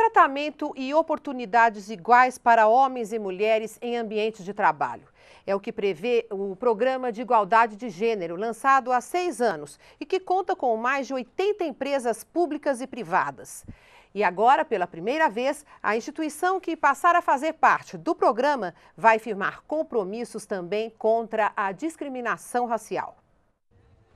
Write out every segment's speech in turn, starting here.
Tratamento e oportunidades iguais para homens e mulheres em ambientes de trabalho. É o que prevê o Programa de Igualdade de Gênero, lançado há seis anos e que conta com mais de 80 empresas públicas e privadas. E agora, pela primeira vez, a instituição que passar a fazer parte do programa vai firmar compromissos também contra a discriminação racial.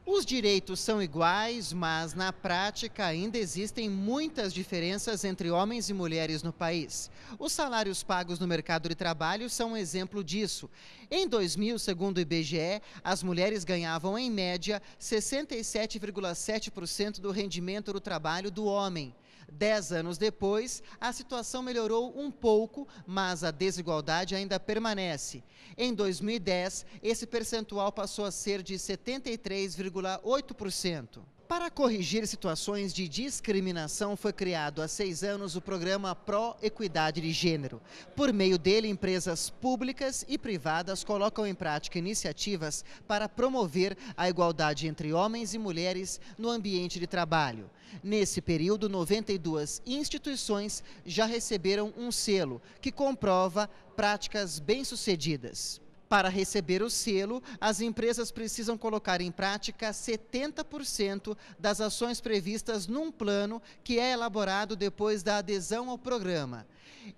Os direitos são iguais, mas na prática ainda existem muitas diferenças entre homens e mulheres no país. Os salários pagos no mercado de trabalho são um exemplo disso. Em 2000, segundo o IBGE, as mulheres ganhavam em média 67,7% do rendimento do trabalho do homem. Dez anos depois, a situação melhorou um pouco, mas a desigualdade ainda permanece. Em 2010, esse percentual passou a ser de 73,8%. Para corrigir situações de discriminação, foi criado há seis anos o programa Pro Equidade de Gênero. Por meio dele, empresas públicas e privadas colocam em prática iniciativas para promover a igualdade entre homens e mulheres no ambiente de trabalho. Nesse período, 92 instituições já receberam um selo que comprova práticas bem-sucedidas. Para receber o selo, as empresas precisam colocar em prática 70% das ações previstas num plano que é elaborado depois da adesão ao programa.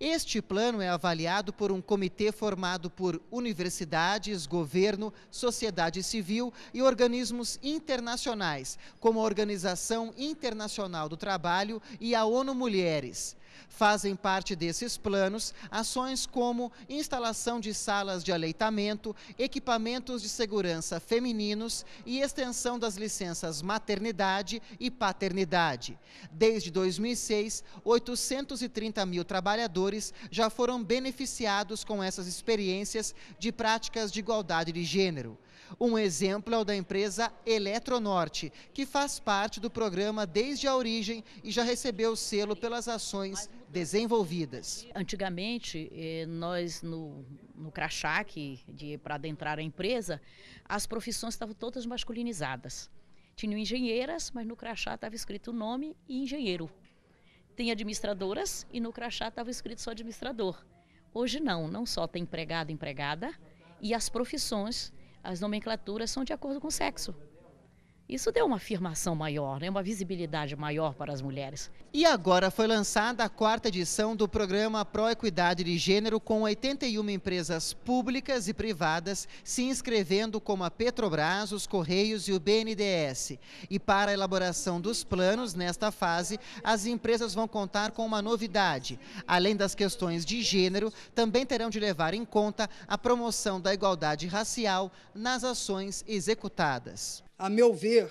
Este plano é avaliado por um comitê formado por universidades, governo, sociedade civil e organismos internacionais, como a Organização Internacional do Trabalho e a ONU Mulheres. Fazem parte desses planos ações como instalação de salas de aleitamento, equipamentos de segurança femininos e extensão das licenças maternidade e paternidade. Desde 2006, 830 mil trabalhadores trabalhadores já foram beneficiados com essas experiências de práticas de igualdade de gênero. Um exemplo é o da empresa Eletronorte, que faz parte do programa desde a origem e já recebeu o selo pelas ações desenvolvidas. Antigamente, eh, nós no, no crachá, que, para adentrar a empresa, as profissões estavam todas masculinizadas. Tinham engenheiras, mas no crachá estava escrito o nome e engenheiro tem administradoras e no crachá estava escrito só administrador. Hoje não, não só tem empregado, empregada, e as profissões, as nomenclaturas são de acordo com o sexo. Isso deu uma afirmação maior, né? uma visibilidade maior para as mulheres. E agora foi lançada a quarta edição do programa Pro Equidade de Gênero, com 81 empresas públicas e privadas se inscrevendo como a Petrobras, os Correios e o BNDES. E para a elaboração dos planos nesta fase, as empresas vão contar com uma novidade. Além das questões de gênero, também terão de levar em conta a promoção da igualdade racial nas ações executadas. A meu ver,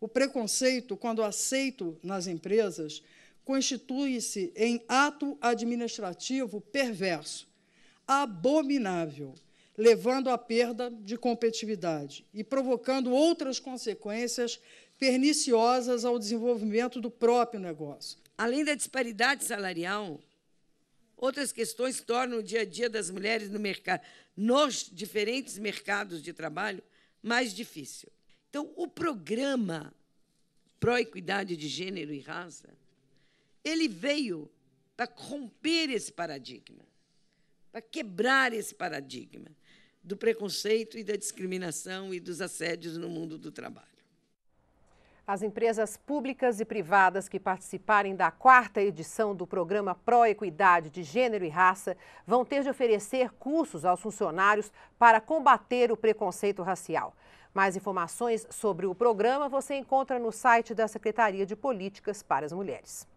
o preconceito, quando aceito nas empresas, constitui-se em ato administrativo perverso, abominável, levando à perda de competitividade e provocando outras consequências perniciosas ao desenvolvimento do próprio negócio. Além da disparidade salarial, outras questões tornam o dia a dia das mulheres no mercado, nos diferentes mercados de trabalho mais difícil. Então, o programa Pró-Equidade de Gênero e Raça, ele veio para romper esse paradigma, para quebrar esse paradigma do preconceito e da discriminação e dos assédios no mundo do trabalho. As empresas públicas e privadas que participarem da quarta edição do programa Pro Equidade de Gênero e Raça vão ter de oferecer cursos aos funcionários para combater o preconceito racial. Mais informações sobre o programa você encontra no site da Secretaria de Políticas para as Mulheres.